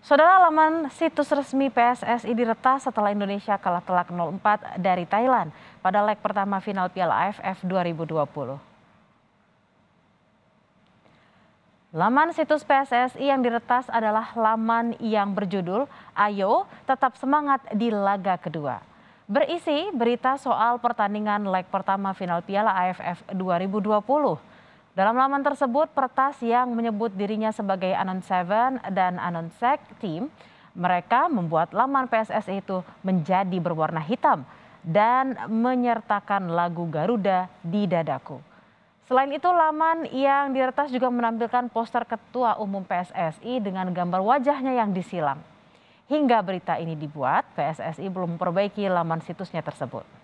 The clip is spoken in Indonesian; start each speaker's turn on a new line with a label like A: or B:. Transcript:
A: Saudara laman situs resmi PSSI diretas setelah Indonesia kalah telak 0-4 dari Thailand pada leg pertama final Piala AFF 2020. Laman situs PSSI yang diretas adalah laman yang berjudul Ayo Tetap Semangat di Laga Kedua. Berisi berita soal pertandingan leg pertama final Piala AFF 2020 dalam laman tersebut, Pertas yang menyebut dirinya sebagai Anon Seven dan Anon Sec Team, mereka membuat laman PSSI itu menjadi berwarna hitam dan menyertakan lagu Garuda di dadaku. Selain itu, laman yang diretas juga menampilkan poster Ketua Umum PSSI dengan gambar wajahnya yang disilang. Hingga berita ini dibuat, PSSI belum memperbaiki laman situsnya tersebut.